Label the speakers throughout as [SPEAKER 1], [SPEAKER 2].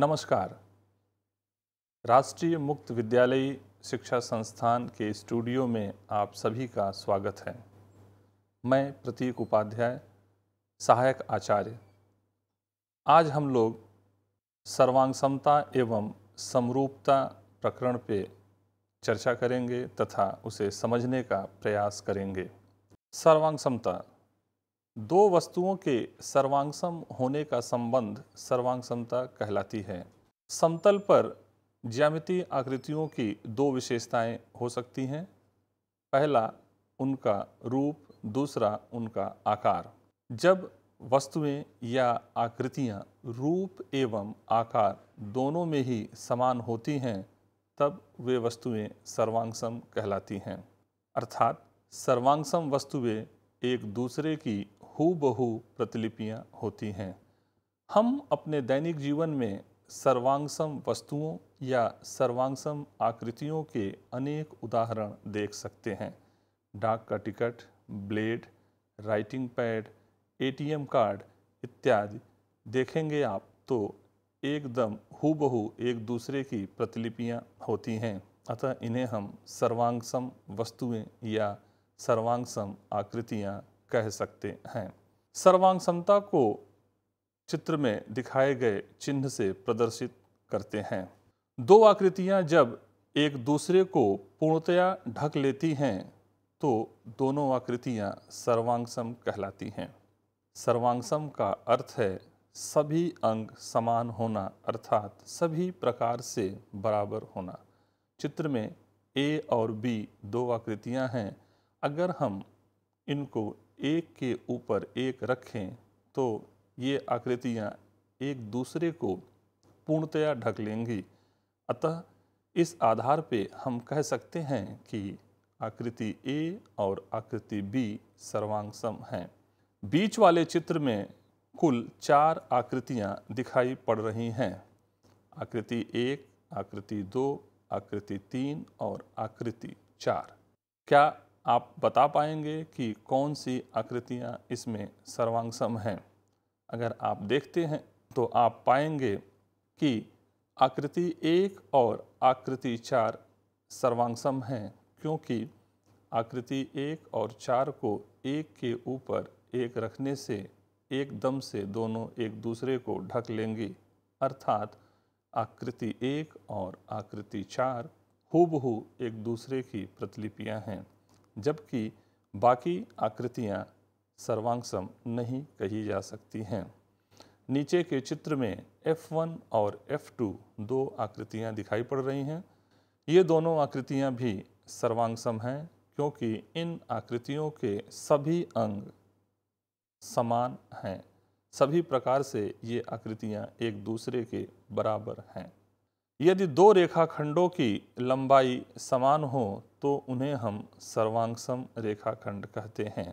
[SPEAKER 1] नमस्कार राष्ट्रीय मुक्त विद्यालयी शिक्षा संस्थान के स्टूडियो में आप सभी का स्वागत है मैं प्रतीक उपाध्याय सहायक आचार्य आज हम लोग सर्वांग समता एवं समरूपता प्रकरण पे चर्चा करेंगे तथा उसे समझने का प्रयास करेंगे सर्वांग समता दो वस्तुओं के सर्वांगसम होने का संबंध सर्वांगसमता कहलाती है समतल पर ज्यामिति आकृतियों की दो विशेषताएं हो सकती हैं पहला उनका रूप दूसरा उनका आकार जब वस्तुएं या आकृतियां रूप एवं आकार दोनों में ही समान होती हैं तब वे वस्तुएं सर्वांगसम कहलाती हैं अर्थात सर्वांगसम वस्तुएं एक दूसरे की हु बहू प्रतिलिपियाँ होती हैं हम अपने दैनिक जीवन में सर्वांगसम वस्तुओं या सर्वांगसम आकृतियों के अनेक उदाहरण देख सकते हैं डाक का ticket blade writing pad ATM card इत्यादि देखेंगे आप तो एकदम हूबहू एक दूसरे की प्रतिलिपियां होती हैं अतः इन्हें हम सर्वांगसम वस्तुएं या सर्वांगसम आकृतियां कह सकते हैं सर्वांग समता को चित्र में दिखाए गए चिन्ह से प्रदर्शित करते हैं दो आकृतियां जब एक दूसरे को पूर्णतया ढक लेती हैं तो दोनों आकृतियां सर्वांगसम कहलाती हैं सर्वांगसम का अर्थ है सभी अंग समान होना अर्थात सभी प्रकार से बराबर होना चित्र में ए और बी दो आकृतियां हैं अगर हम इनको एक के ऊपर एक रखें तो ये आकृतियाँ एक दूसरे को पूर्णतया ढक लेंगी अतः इस आधार पे हम कह सकते हैं कि आकृति ए और आकृति बी सर्वांग हैं बीच वाले चित्र में कुल चार आकृतियाँ दिखाई पड़ रही हैं आकृति एक आकृति दो आकृति तीन और आकृति चार क्या आप बता पाएंगे कि कौन सी आकृतियाँ इसमें सर्वांगसम हैं अगर आप देखते हैं तो आप पाएंगे कि आकृति एक और आकृति चार सर्वांगसम हैं क्योंकि आकृति एक और चार को एक के ऊपर एक रखने से एकदम से दोनों एक दूसरे को ढक लेंगी अर्थात आकृति एक और आकृति चार हूबहू एक दूसरे की प्रतिलिपियां हैं जबकि बाकी आकृतियाँ सर्वांगसम नहीं कही जा सकती हैं नीचे के चित्र में F1 और F2 दो आकृतियाँ दिखाई पड़ रही हैं ये दोनों आकृतियाँ भी सर्वांगसम हैं क्योंकि इन आकृतियों के सभी अंग समान हैं सभी प्रकार से ये आकृतियाँ एक दूसरे के बराबर हैं यदि दो रेखाखंडों की लंबाई समान हो तो उन्हें हम सर्वांगसम रेखाखंड कहते हैं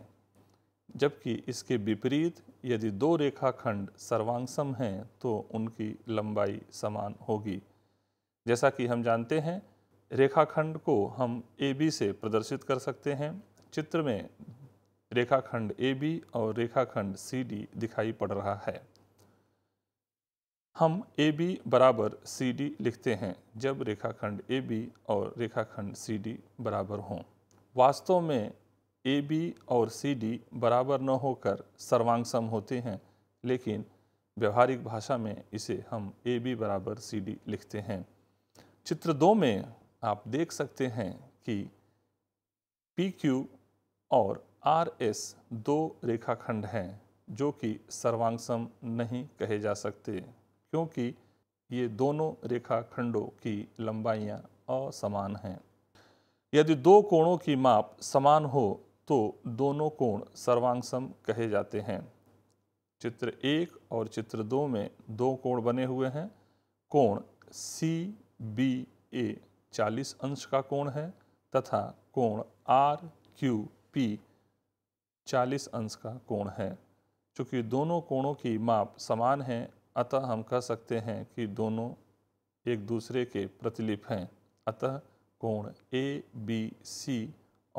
[SPEAKER 1] जबकि इसके विपरीत यदि दो रेखाखंड सर्वांगसम हैं तो उनकी लंबाई समान होगी जैसा कि हम जानते हैं रेखाखंड को हम ए बी से प्रदर्शित कर सकते हैं चित्र में रेखाखंड ए बी और रेखाखंड सी डी दिखाई पड़ रहा है हम ए बी बराबर सी डी लिखते हैं जब रेखाखंड ए बी और रेखाखंड सी डी बराबर हों वास्तव में ए बी और सी डी बराबर न होकर सर्वांगसम होते हैं लेकिन व्यवहारिक भाषा में इसे हम ए बी बराबर सी डी लिखते हैं चित्र दो में आप देख सकते हैं कि पी क्यू और आर एस दो रेखाखंड हैं जो कि सर्वांगसम नहीं कहे जा सकते क्योंकि ये दोनों रेखाखंडों की लंबाइयाँ असमान हैं यदि दो कोणों की माप समान हो तो दोनों कोण सर्वांगसम कहे जाते हैं चित्र एक और चित्र दो में दो कोण बने हुए हैं कोण सी बी ए चालीस अंश का कोण है तथा कोण आर क्यू पी चालीस अंश का कोण है चूँकि दोनों कोणों की माप समान है अतः हम कह सकते हैं कि दोनों एक दूसरे के प्रतिलिप हैं अतः कोण ए बी सी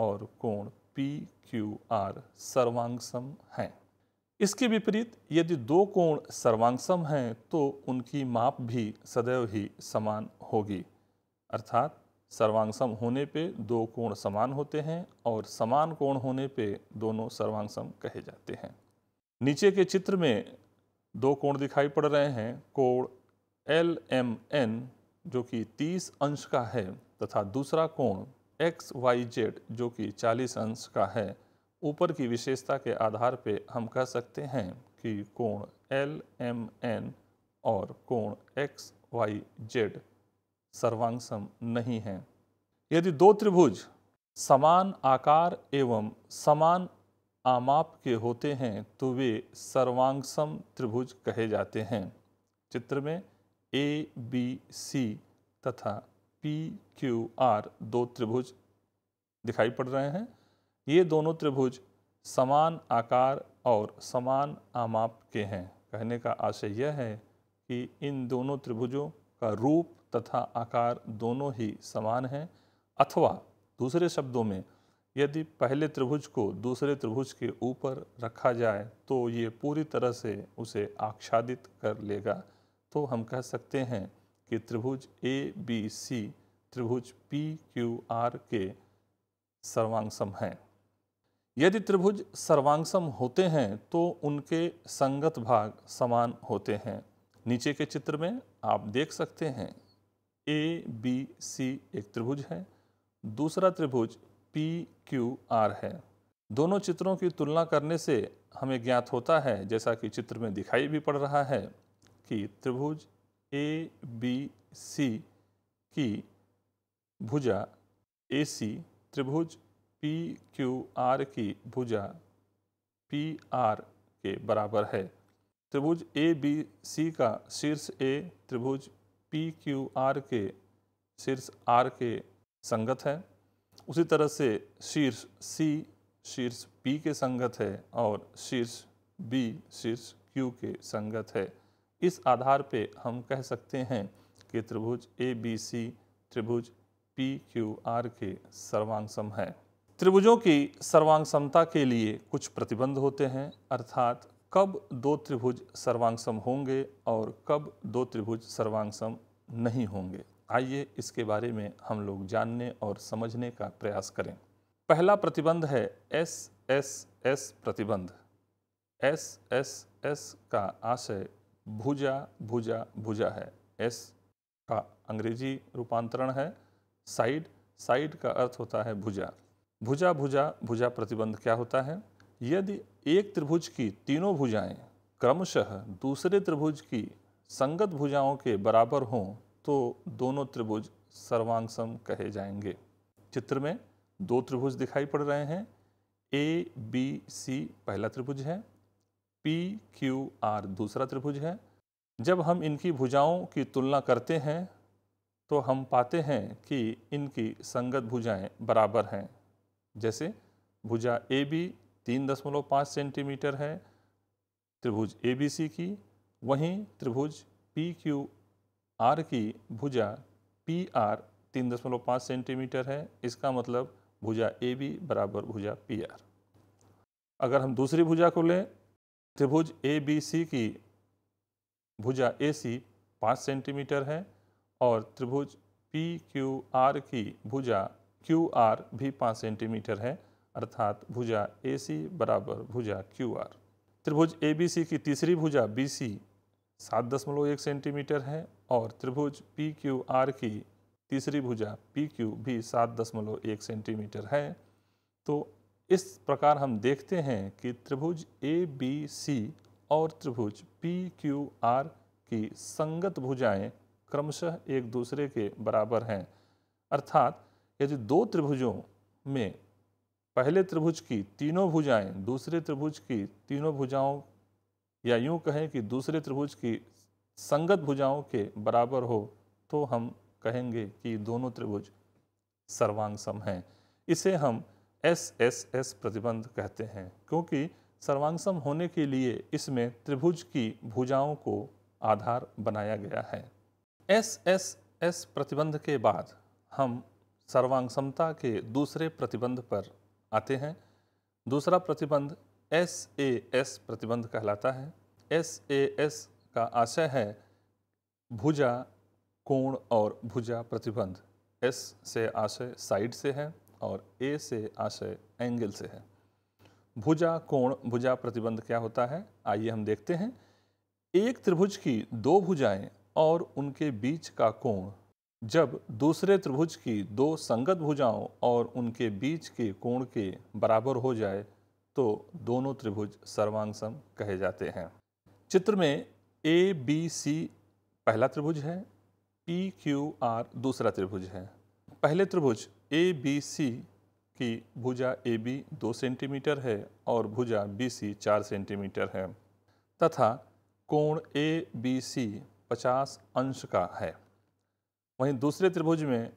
[SPEAKER 1] और कोण पी क्यू आर सर्वांगसम हैं इसके विपरीत यदि दो कोण सर्वांगसम हैं तो उनकी माप भी सदैव ही समान होगी अर्थात सर्वांगसम होने पे दो कोण समान होते हैं और समान कोण होने पे दोनों सर्वांगसम कहे जाते हैं नीचे के चित्र में दो कोण दिखाई पड़ रहे हैं कोण एल एम एन जो कि 30 अंश का है तथा दूसरा कोण एक्स वाई जेड जो कि 40 अंश का है ऊपर की विशेषता के आधार पर हम कह सकते हैं कि कोण एल एम एन और कोण एक्स वाई जेड सर्वांगसम नहीं है यदि दो त्रिभुज समान आकार एवं समान आमाप के होते हैं तो वे सर्वांगसम त्रिभुज कहे जाते हैं चित्र में ए बी सी तथा पी क्यू आर दो त्रिभुज दिखाई पड़ रहे हैं ये दोनों त्रिभुज समान आकार और समान आमाप के हैं कहने का आशय यह है कि इन दोनों त्रिभुजों का रूप तथा आकार दोनों ही समान हैं अथवा दूसरे शब्दों में यदि पहले त्रिभुज को दूसरे त्रिभुज के ऊपर रखा जाए तो ये पूरी तरह से उसे आच्छादित कर लेगा तो हम कह सकते हैं कि त्रिभुज ए बी सी त्रिभुज पी क्यू आर के सर्वांगसम हैं यदि त्रिभुज सर्वांगसम होते हैं तो उनके संगत भाग समान होते हैं नीचे के चित्र में आप देख सकते हैं ए बी सी एक त्रिभुज है दूसरा त्रिभुज पी क्यू आर है दोनों चित्रों की तुलना करने से हमें ज्ञात होता है जैसा कि चित्र में दिखाई भी पड़ रहा है कि त्रिभुज ए बी सी की भुजा ए सी त्रिभुज पी क्यू आर की भुजा पी आर के बराबर है त्रिभुज ए बी सी का शीर्ष ए त्रिभुज पी क्यू आर के शीर्ष आर के संगत है उसी तरह से शीर्ष सी शीर्ष पी के संगत है और शीर्ष बी शीर्ष क्यू के संगत है इस आधार पे हम कह सकते हैं कि त्रिभुज ए बी सी त्रिभुज पी क्यू आर के सर्वांगसम है त्रिभुजों की सर्वांगसमता के लिए कुछ प्रतिबंध होते हैं अर्थात कब दो त्रिभुज सर्वांगसम होंगे और कब दो त्रिभुज सर्वांगसम नहीं होंगे आइए इसके बारे में हम लोग जानने और समझने का प्रयास करें पहला प्रतिबंध है एस एस एस प्रतिबंध एस एस एस का आशय भुजा भुजा भुजा है एस का अंग्रेजी रूपांतरण है साइड साइड का अर्थ होता है भुजा भुजा भुजा भुजा प्रतिबंध क्या होता है यदि एक त्रिभुज की तीनों भुजाएं क्रमशः दूसरे त्रिभुज की संगत भुजाओं के बराबर हों तो दोनों त्रिभुज सर्वांगसम कहे जाएंगे चित्र में दो त्रिभुज दिखाई पड़ रहे हैं ए बी सी पहला त्रिभुज है पी क्यू आर दूसरा त्रिभुज है जब हम इनकी भुजाओं की तुलना करते हैं तो हम पाते हैं कि इनकी संगत भुजाएं बराबर हैं जैसे भुजा ए बी तीन दशमलव पाँच सेंटीमीटर है त्रिभुज ए बी सी की वहीं त्रिभुज पी क्यू आर की भुजा पी आर तीन दशमलव पाँच सेंटीमीटर है इसका मतलब भुजा ए बी बराबर भुजा पी आर अगर हम दूसरी भुजा को लें त्रिभुज ए बी सी की भुजा ए सी पाँच सेंटीमीटर है और त्रिभुज पी क्यू आर की भुजा क्यू आर भी पाँच सेंटीमीटर है अर्थात भुजा ए सी बराबर भुजा क्यू आर त्रिभुज ए बी सी की तीसरी भुजा बी सी सात दशमलव एक सेंटीमीटर है और त्रिभुज पी क्यू आर की तीसरी भुजा पी क्यू भी सात दशमलव एक सेंटीमीटर है तो इस प्रकार हम देखते हैं कि त्रिभुज ए बी सी और त्रिभुज पी क्यू आर की संगत भुजाएं क्रमशः एक दूसरे के बराबर हैं अर्थात यदि दो त्रिभुजों में पहले त्रिभुज की तीनों भुजाएं दूसरे त्रिभुज की तीनों भुजाओं या यूं कहें कि दूसरे त्रिभुज की संगत भुजाओं के बराबर हो तो हम कहेंगे कि दोनों त्रिभुज सर्वांग सम हैं इसे हम एस एस एस प्रतिबंध कहते हैं क्योंकि सर्वांगसम होने के लिए इसमें त्रिभुज की भुजाओं को आधार बनाया गया है एस एस एस प्रतिबंध के बाद हम सर्वांगसमता के दूसरे प्रतिबंध पर आते हैं दूसरा प्रतिबंध एस ए एस प्रतिबंध कहलाता है एस ए एस का आशय है भुजा कोण और भुजा प्रतिबंध एस से आशय साइड से है और ए से आशय एंगल से है भुजा कोण भुजा प्रतिबंध क्या होता है आइए हम देखते हैं एक त्रिभुज की दो भुजाएं और उनके बीच का कोण जब दूसरे त्रिभुज की दो संगत भुजाओं और उनके बीच के कोण के बराबर हो जाए तो दोनों त्रिभुज सर्वांगसम कहे जाते हैं चित्र में ए बी सी पहला त्रिभुज है पी क्यू आर दूसरा त्रिभुज है पहले त्रिभुज ए बी सी की भुजा ए बी दो सेंटीमीटर है और भुजा बी सी चार सेंटीमीटर है तथा कोण ए बी सी पचास अंश का है वहीं दूसरे त्रिभुज में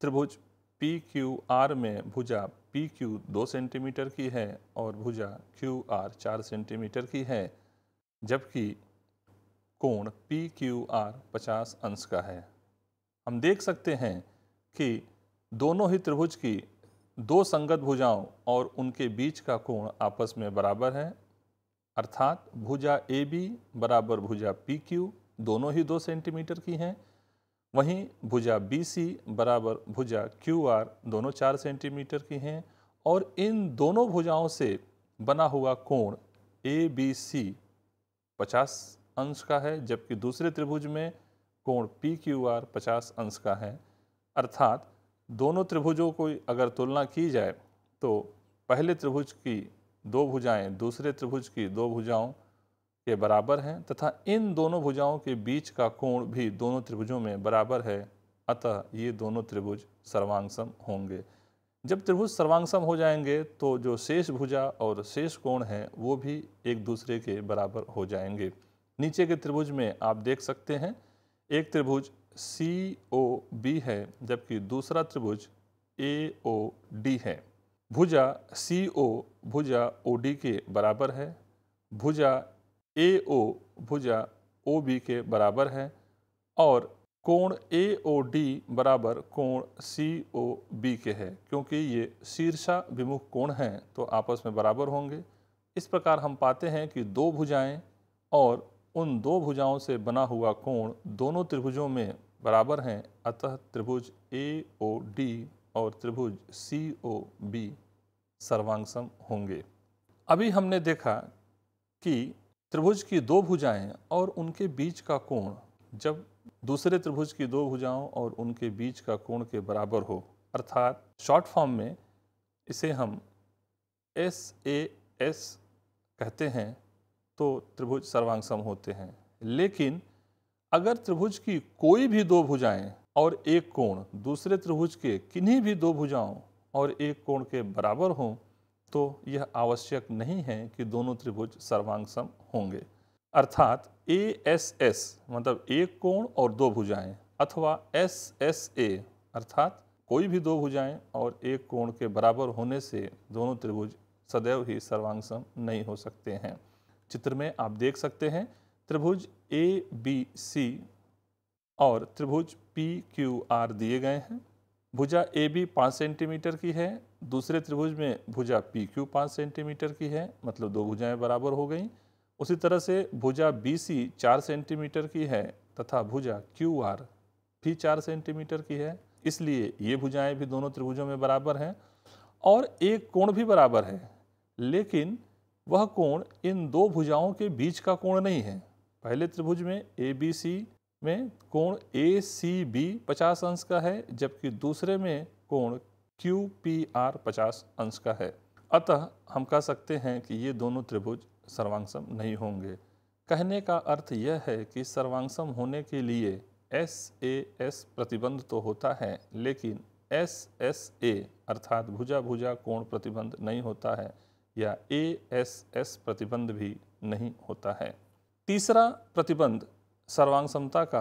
[SPEAKER 1] त्रिभुज पी क्यू आर में भुजा पी क्यू दो सेंटीमीटर की है और भुजा क्यू आर चार सेंटीमीटर की है जबकि कोण पी क्यू आर पचास अंश का है हम देख सकते हैं कि दोनों ही त्रिभुज की दो संगत भुजाओं और उनके बीच का कोण आपस में बराबर है अर्थात भुजा ए बी बराबर भुजा पी क्यू दोनों ही दो सेंटीमीटर की हैं वहीं भुजा बी सी बराबर भुजा क्यू आर दोनों चार सेंटीमीटर की हैं और इन दोनों भुजाओं से बना हुआ कोण ए बी सी पचास अंश का है जबकि दूसरे त्रिभुज में कोण पी क्यू आर पचास अंश का है अर्थात दोनों त्रिभुजों को अगर तुलना की जाए तो पहले त्रिभुज की दो भुजाएं दूसरे त्रिभुज की दो भुजाओं के बराबर हैं तथा इन दोनों भुजाओं के बीच का कोण भी दोनों त्रिभुजों में बराबर है अतः ये दोनों त्रिभुज सर्वांगसम होंगे जब त्रिभुज सर्वांगसम हो जाएंगे तो जो शेष भुजा और शेष कोण है वो भी एक दूसरे के बराबर हो जाएंगे नीचे के त्रिभुज में आप देख सकते हैं एक त्रिभुज सी ओ बी है जबकि दूसरा त्रिभुज ए ओ डी है भुजा सी ओ भुजा ओ डी के बराबर है भुजा ए ओ भुजा ओ बी के बराबर है और कोण ए ओ डी बराबर कोण सी ओ बी के है क्योंकि ये शीर्षा विमुख कोण हैं तो आपस में बराबर होंगे इस प्रकार हम पाते हैं कि दो भुजाएं और उन दो भुजाओं से बना हुआ कोण दोनों त्रिभुजों में बराबर हैं अतः त्रिभुज ए ओ डी और त्रिभुज सी ओ बी सर्वांगसम होंगे अभी हमने देखा कि त्रिभुज की दो भुजाएं और उनके बीच का कोण जब दूसरे त्रिभुज की दो भुजाओं और उनके बीच का कोण के बराबर हो अर्थात शॉर्ट फॉर्म में इसे हम एस ए एस कहते हैं तो त्रिभुज सर्वांगसम होते हैं लेकिन अगर त्रिभुज की कोई भी दो भुजाएं और एक कोण दूसरे त्रिभुज के किन्हीं भी दो भुजाओं और एक कोण के बराबर हों तो यह आवश्यक नहीं है कि दोनों त्रिभुज सर्वांगसम होंगे अर्थात ए एस एस मतलब एक कोण और दो भुजाएं अथवा एस एस ए अर्थात कोई भी दो भुजाएं और एक कोण के बराबर होने से दोनों त्रिभुज सदैव ही सर्वांगसम नहीं हो सकते हैं चित्र में आप देख सकते हैं त्रिभुज ए बी सी और त्रिभुज पी क्यू आर दिए गए हैं भुजा ए बी पाँच सेंटीमीटर की है दूसरे त्रिभुज में भुजा पी क्यू पाँच सेंटीमीटर की है मतलब दो भुजाएं बराबर हो गई उसी तरह से भुजा बी सी चार सेंटीमीटर की है तथा भुजा क्यू आर भी चार सेंटीमीटर की है इसलिए ये भुजाएं भी दोनों त्रिभुजों में बराबर हैं और एक कोण भी बराबर है लेकिन वह कोण इन दो भुजाओं के बीच का कोण नहीं है पहले त्रिभुज में ए बी सी में कोण ए सी बी पचास अंश का है जबकि दूसरे में कोण क्यू पी आर पचास अंश का है अतः हम कह सकते हैं कि ये दोनों त्रिभुज सर्वांगसम नहीं होंगे कहने का अर्थ यह है कि सर्वांगसम होने के लिए एस ए एस प्रतिबंध तो होता है लेकिन एस एस ए अर्थात भुजा भुजा कोण प्रतिबंध नहीं होता है या ए एस एस प्रतिबंध भी नहीं होता है तीसरा प्रतिबंध सर्वांग समता का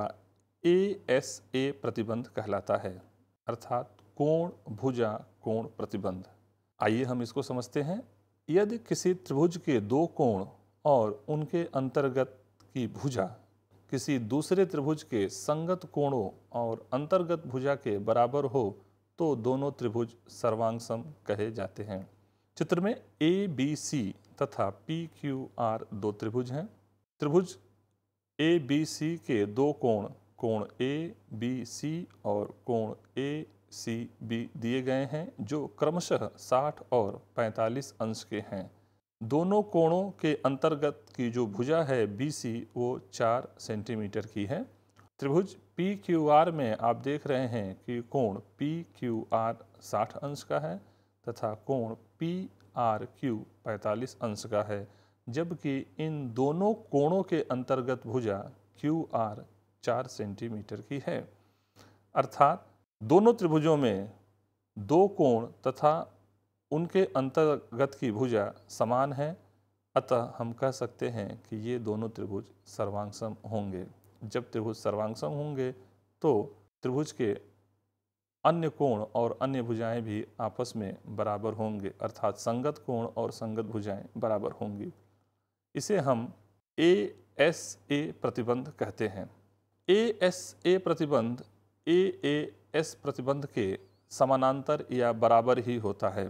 [SPEAKER 1] ए एस ए प्रतिबंध कहलाता है अर्थात कोण भुजा कोण प्रतिबंध आइए हम इसको समझते हैं यदि किसी त्रिभुज के दो कोण और उनके अंतर्गत की भुजा किसी दूसरे त्रिभुज के संगत कोणों और अंतर्गत भुजा के बराबर हो तो दोनों त्रिभुज सर्वांगसम कहे जाते हैं चित्र में ए बी सी तथा पी क्यू आर दो त्रिभुज हैं त्रिभुज ए बी सी के दो कोण कोण ए बी सी और कोण ए सी बी दिए गए हैं जो क्रमशः 60 और 45 अंश के हैं दोनों कोणों के अंतर्गत की जो भुजा है बी सी वो 4 सेंटीमीटर की है त्रिभुज पी क्यू आर में आप देख रहे हैं कि कोण पी क्यू आर साठ अंश का है तथा कोण पी आर क्यू पैंतालीस अंश का है जबकि इन दोनों कोणों के अंतर्गत भुजा क्यू आर चार सेंटीमीटर की है अर्थात दोनों त्रिभुजों में दो कोण तथा उनके अंतर्गत की भुजा समान है अतः हम कह सकते हैं कि ये दोनों त्रिभुज सर्वांगसम होंगे जब त्रिभुज सर्वांगसम होंगे तो त्रिभुज के अन्य कोण और अन्य भुजाएं भी आपस में बराबर होंगे अर्थात संगत कोण और संगत भुजाएं बराबर होंगी इसे हम ए एस ए प्रतिबंध कहते हैं ए एस ए प्रतिबंध ए ए एस प्रतिबंध के समानांतर या बराबर ही होता है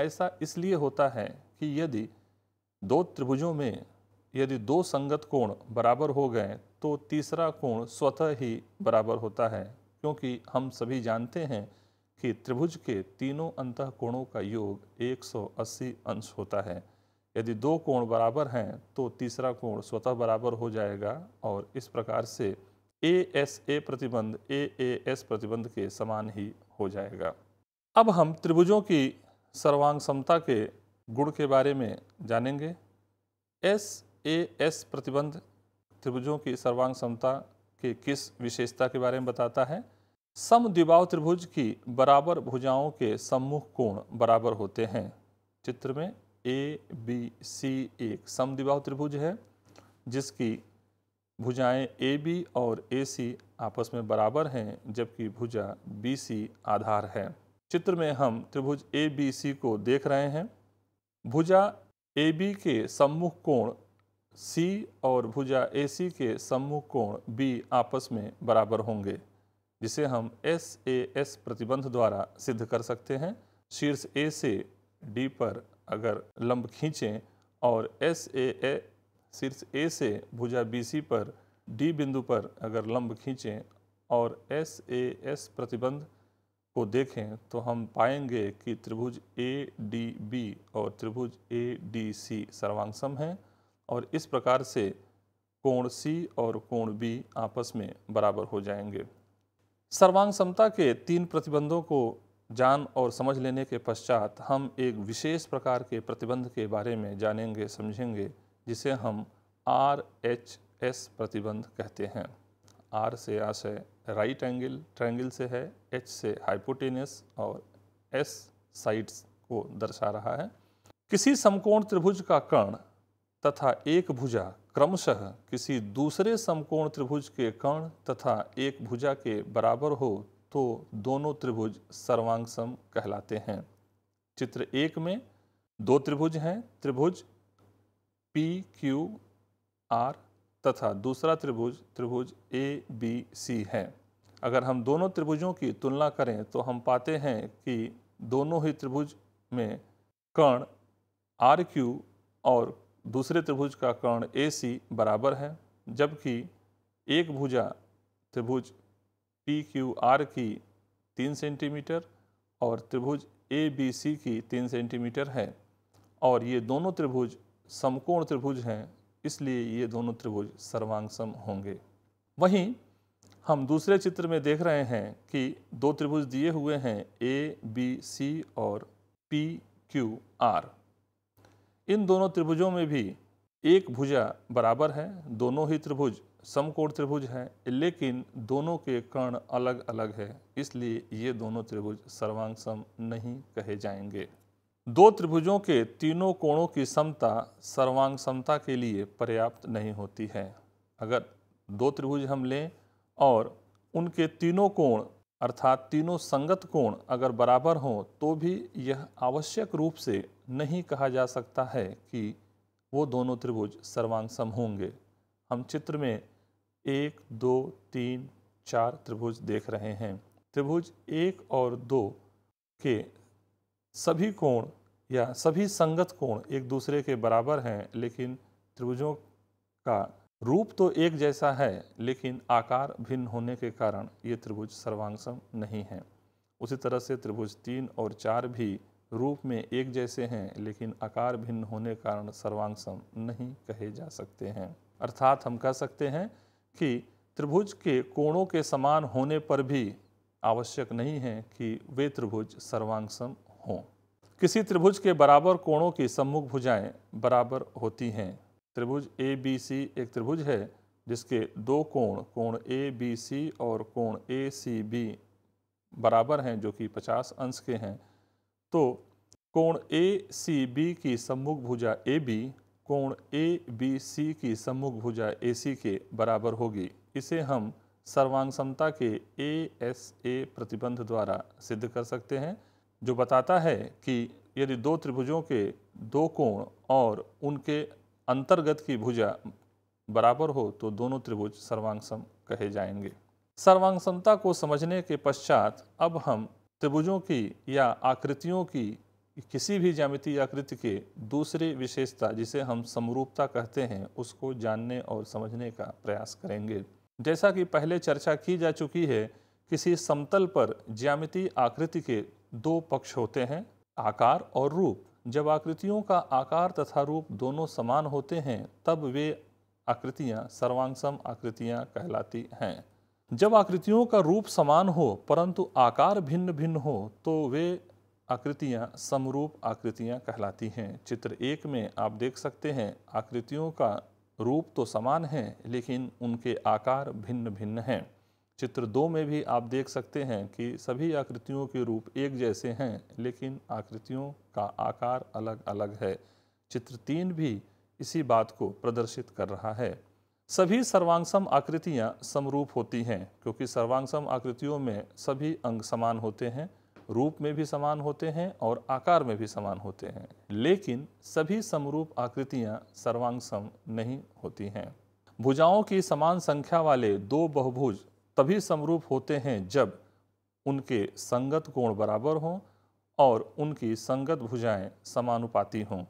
[SPEAKER 1] ऐसा इसलिए होता है कि यदि दो त्रिभुजों में यदि दो संगत कोण बराबर हो गए तो तीसरा कोण स्वतः ही बराबर होता है क्योंकि हम सभी जानते हैं कि त्रिभुज के तीनों अंत कोणों का योग 180 अंश होता है यदि दो कोण बराबर हैं तो तीसरा कोण स्वतः बराबर हो जाएगा और इस प्रकार से ए एस ए प्रतिबंध ए ए एस प्रतिबंध के समान ही हो जाएगा अब हम त्रिभुजों की सर्वांग समता के गुण के बारे में जानेंगे एस ए एस प्रतिबंध त्रिभुजों की सर्वांग समता के किस विशेषता के बारे में बताता है सम दिबाव त्रिभुज की बराबर भुजाओं के सम्मुख कोण बराबर होते हैं चित्र में ए बी सी एक दिवाह त्रिभुज है जिसकी भुजाएं ए बी और ए सी आपस में बराबर हैं जबकि भुजा बी सी आधार है चित्र में हम त्रिभुज ए बी सी को देख रहे हैं भुजा ए बी के सम्मुख कोण सी और भुजा ए सी के सम्मुख कोण बी आपस में बराबर होंगे जिसे हम एस ए एस प्रतिबंध द्वारा सिद्ध कर सकते हैं शीर्ष ए से डी पर अगर लंब खींचें और एस ए ए शीर्ष ए से भुजा बी सी पर डी बिंदु पर अगर लंब खींचें और एस ए एस प्रतिबंध को देखें तो हम पाएंगे कि त्रिभुज ए डी बी और त्रिभुज ए डी सी सर्वांगसम हैं और इस प्रकार से कोण सी और कोण बी आपस में बराबर हो जाएंगे सर्वांग समता के तीन प्रतिबंधों को जान और समझ लेने के पश्चात हम एक विशेष प्रकार के प्रतिबंध के बारे में जानेंगे समझेंगे जिसे हम आर एच एस प्रतिबंध कहते हैं आर से आशय राइट एंगल ट्रायंगल से है एच से हाइपोटेनियस और एस साइड्स को दर्शा रहा है किसी समकोण त्रिभुज का कर्ण तथा एक भुजा क्रमशः किसी दूसरे समकोण त्रिभुज के कर्ण तथा एक भुजा के बराबर हो तो दोनों त्रिभुज सर्वांग सम कहलाते हैं चित्र एक में दो त्रिभुज हैं त्रिभुज पी क्यू आर तथा दूसरा त्रिभुज त्रिभुज ए बी सी है अगर हम दोनों त्रिभुजों की तुलना करें तो हम पाते हैं कि दोनों ही त्रिभुज में कर्ण आर क्यू और दूसरे त्रिभुज का कर्ण ए सी बराबर है जबकि एक भुजा त्रिभुज पी क्यू आर की तीन सेंटीमीटर और त्रिभुज ए बी सी की तीन सेंटीमीटर है और ये दोनों त्रिभुज समकोण त्रिभुज हैं इसलिए ये दोनों त्रिभुज सर्वांगसम होंगे वहीं हम दूसरे चित्र में देख रहे हैं कि दो त्रिभुज दिए हुए हैं ए बी सी और पी क्यू आर इन दोनों त्रिभुजों में भी एक भुजा बराबर है दोनों ही त्रिभुज समकोण त्रिभुज हैं लेकिन दोनों के कर्ण अलग अलग है इसलिए ये दोनों त्रिभुज सर्वांग सम नहीं कहे जाएंगे दो त्रिभुजों के तीनों कोणों की समता सर्वांग समता के लिए पर्याप्त नहीं होती है अगर दो त्रिभुज हम लें और उनके तीनों कोण अर्थात तीनों संगत कोण अगर बराबर हों तो भी यह आवश्यक रूप से नहीं कहा जा सकता है कि वो दोनों त्रिभुज सर्वांग सम होंगे हम चित्र में एक दो तीन चार त्रिभुज देख रहे हैं त्रिभुज एक और दो के सभी कोण या सभी संगत कोण एक दूसरे के बराबर हैं लेकिन त्रिभुजों का रूप तो एक जैसा है लेकिन आकार भिन्न होने के कारण ये त्रिभुज सर्वांगसम नहीं है उसी तरह से त्रिभुज तीन और चार भी रूप में एक जैसे हैं लेकिन आकार भिन्न होने के कारण सर्वांगसम नहीं कहे जा सकते हैं अर्थात हम कह सकते हैं कि त्रिभुज के कोणों के समान होने पर भी आवश्यक नहीं है कि वे त्रिभुज सर्वांगसम हों किसी त्रिभुज के बराबर कोणों की सम्मुख भुजाएं बराबर होती हैं त्रिभुज ए बी सी एक त्रिभुज है जिसके दो कोण कोण ए बी सी और कोण ए सी बी बराबर हैं जो कि 50 अंश के हैं तो कोण ए सी बी की सम्मुख भुजा ए बी कोण ए बी सी की सम्मुख भुजा ए सी के बराबर होगी इसे हम सर्वांग समता के ए एस ए प्रतिबंध द्वारा सिद्ध कर सकते हैं जो बताता है कि यदि दो त्रिभुजों के दो कोण और उनके अंतर्गत की भुजा बराबर हो तो दोनों त्रिभुज सर्वांग सम कहे जाएंगे सर्वांग समता को समझने के पश्चात अब हम त्रिभुजों की या आकृतियों की किसी भी ज्यामिति आकृति के दूसरी विशेषता जिसे हम समरूपता कहते हैं उसको जानने और समझने का प्रयास करेंगे जैसा कि पहले चर्चा की जा चुकी है किसी समतल पर ज्यामिति आकृति के दो पक्ष होते हैं आकार और रूप जब आकृतियों का आकार तथा रूप दोनों समान होते हैं तब वे आकृतियां सर्वांगसम आकृतियां कहलाती हैं जब आकृतियों का रूप समान हो परंतु आकार भिन्न भिन्न हो तो वे आकृतियां समरूप आकृतियां कहलाती हैं चित्र एक में आप देख सकते हैं आकृतियों का रूप तो समान है लेकिन उनके आकार भिन्न भिन्न हैं चित्र दो में भी आप देख सकते हैं कि सभी आकृतियों के रूप एक जैसे हैं लेकिन आकृतियों का आकार अलग अलग है चित्र तीन भी इसी बात को प्रदर्शित कर रहा है सभी सर्वांगसम आकृतियां समरूप होती हैं क्योंकि सर्वांगसम आकृतियों में सभी अंग समान होते हैं रूप में भी समान होते हैं और आकार में भी समान होते हैं लेकिन सभी समरूप आकृतियां सर्वांग सम नहीं होती हैं भुजाओं की समान संख्या वाले दो बहुभुज तभी समरूप होते हैं जब उनके संगत कोण बराबर हों और उनकी संगत भुजाएं समानुपाती हों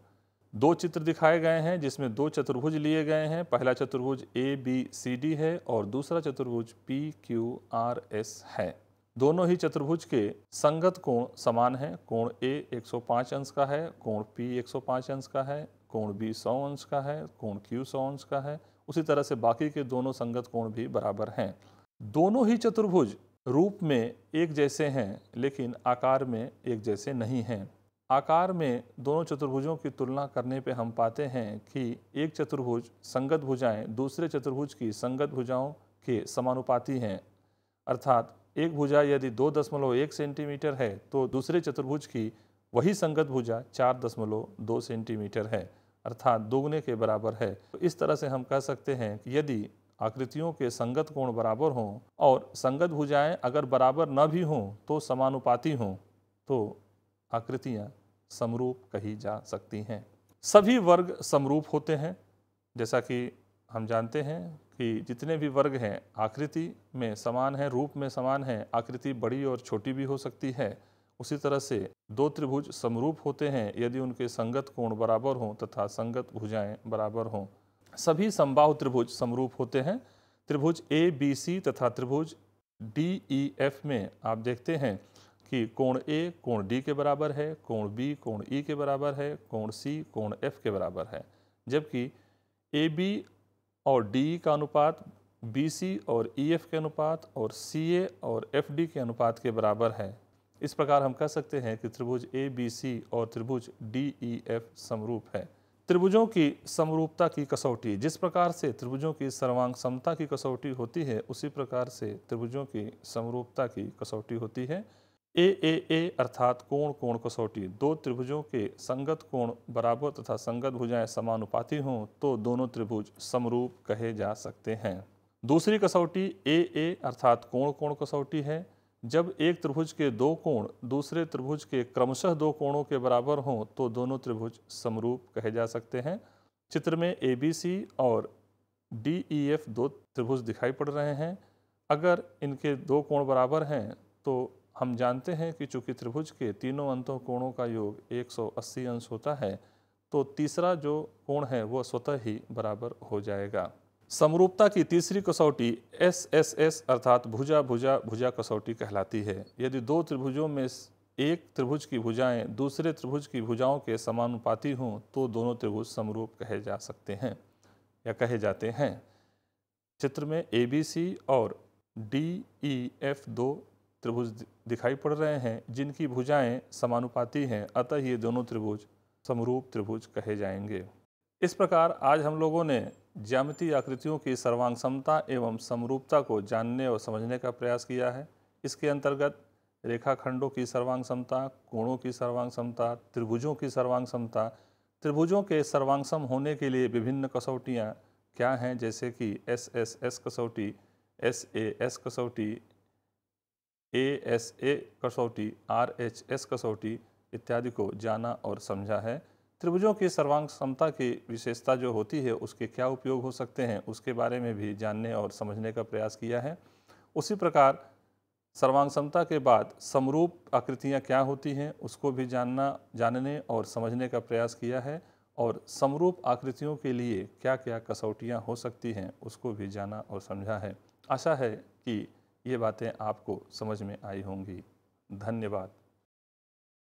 [SPEAKER 1] दो चित्र दिखाए गए हैं जिसमें दो चतुर्भुज लिए गए हैं पहला चतुर्भुज ए बी सी डी है और दूसरा चतुर्भुज पी क्यू आर एस है दोनों ही चतुर्भुज के संगत कोण समान हैं कोण ए 105 अंश का है कोण पी 105 अंश का है कोण बी 100 अंश का है कोण क्यू 100 अंश का है उसी तरह से बाकी के दोनों संगत कोण भी बराबर हैं दोनों ही चतुर्भुज रूप में एक जैसे हैं लेकिन आकार में एक जैसे नहीं हैं आकार में दोनों चतुर्भुजों की तुलना करने पर हम पाते हैं कि एक चतुर्भुज संगत भुजाएँ दूसरे चतुर्भुज की संगत भुजाओं के समानुपाती हैं अर्थात एक भुजा यदि दो दशमलव एक सेंटीमीटर है तो दूसरे चतुर्भुज की वही संगत भुजा चार दशमलव दो सेंटीमीटर है अर्थात दोगुने के बराबर है तो इस तरह से हम कह सकते हैं कि यदि आकृतियों के संगत कोण बराबर हों और संगत भुजाएं अगर बराबर न भी हों तो समानुपाती हों तो आकृतियां समरूप कही जा सकती हैं सभी वर्ग समरूप होते हैं जैसा कि हम जानते हैं कि जितने भी वर्ग हैं आकृति में समान है रूप में समान है आकृति बड़ी और छोटी भी हो सकती है उसी तरह से दो त्रिभुज समरूप होते हैं यदि उनके संगत कोण बराबर हों तथा संगत भुजाएं बराबर हों सभी संभाव त्रिभुज समरूप होते हैं त्रिभुज ए बी सी तथा त्रिभुज डी ई एफ में आप देखते हैं कि कोण ए कोण डी के बराबर है कोण बी कोण ई e के बराबर है कोण सी कोण एफ के बराबर है जबकि ए बी और डी का अनुपात बी और ई e के अनुपात और सी और एफ के अनुपात के बराबर है इस प्रकार हम कह सकते हैं कि त्रिभुज ए बी सी और त्रिभुज डी ई एफ समरूप है त्रिभुजों की समरूपता की कसौटी जिस प्रकार से त्रिभुजों की सर्वांग समता की कसौटी होती है उसी प्रकार से त्रिभुजों की समरूपता की कसौटी होती है ए ए ए अर्थात कोण कोण कसौटी दो त्रिभुजों के संगत कोण बराबर तथा संगत भुजाएं समानुपाती हों तो दोनों त्रिभुज समरूप कहे जा सकते हैं दूसरी कसौटी ए ए अर्थात कोण कोण कसौटी है जब एक त्रिभुज के दो कोण दूसरे त्रिभुज के क्रमशः दो कोणों के बराबर हों तो दोनों त्रिभुज समरूप कहे जा सकते हैं चित्र में ए बी सी और डी ई एफ दो त्रिभुज दिखाई पड़ रहे हैं अगर इनके दो कोण बराबर हैं तो हम जानते हैं कि चूंकि त्रिभुज के तीनों अंतों कोणों का योग 180 अंश होता है तो तीसरा जो कोण है वह स्वतः ही बराबर हो जाएगा समरूपता की तीसरी कसौटी एस एस एस अर्थात भुजा भुजा भुजा कसौटी कहलाती है यदि दो त्रिभुजों में एक त्रिभुज की भुजाएं दूसरे त्रिभुज की भुजाओं के समानुपाती हों तो दोनों त्रिभुज समरूप कहे जा सकते हैं या कहे जाते हैं चित्र में ए बी सी और डी ई एफ दो त्रिभुज दिखाई पड़ रहे हैं जिनकी भुजाएं समानुपाती हैं अतः ये दोनों त्रिभुज समरूप त्रिभुज कहे जाएंगे इस प्रकार आज हम लोगों ने ज्यामितीय आकृतियों की सर्वांग समता एवं समरूपता को जानने और समझने का प्रयास किया है इसके अंतर्गत रेखाखंडों की सर्वांग समता कोणों की सर्वांग समता त्रिभुजों की सर्वांग समता त्रिभुजों के सर्वांगसम होने के लिए विभिन्न कसौटियाँ क्या हैं जैसे कि एस एस एस कसौटी एस ए एस कसौटी ए एस ए कसौटी आर एच एस कसौटी इत्यादि को जाना और समझा है त्रिभुजों की सर्वांग क्षमता की विशेषता जो होती है उसके क्या उपयोग हो सकते हैं उसके बारे में भी जानने और समझने का प्रयास किया है उसी प्रकार सर्वांग क्षमता के बाद समरूप आकृतियाँ क्या होती हैं उसको भी जानना जानने और समझने का प्रयास किया है और समरूप आकृतियों के लिए क्या क्या कसौटियाँ हो सकती हैं उसको भी जाना और समझा है आशा है कि ये बातें आपको समझ में आई होंगी धन्यवाद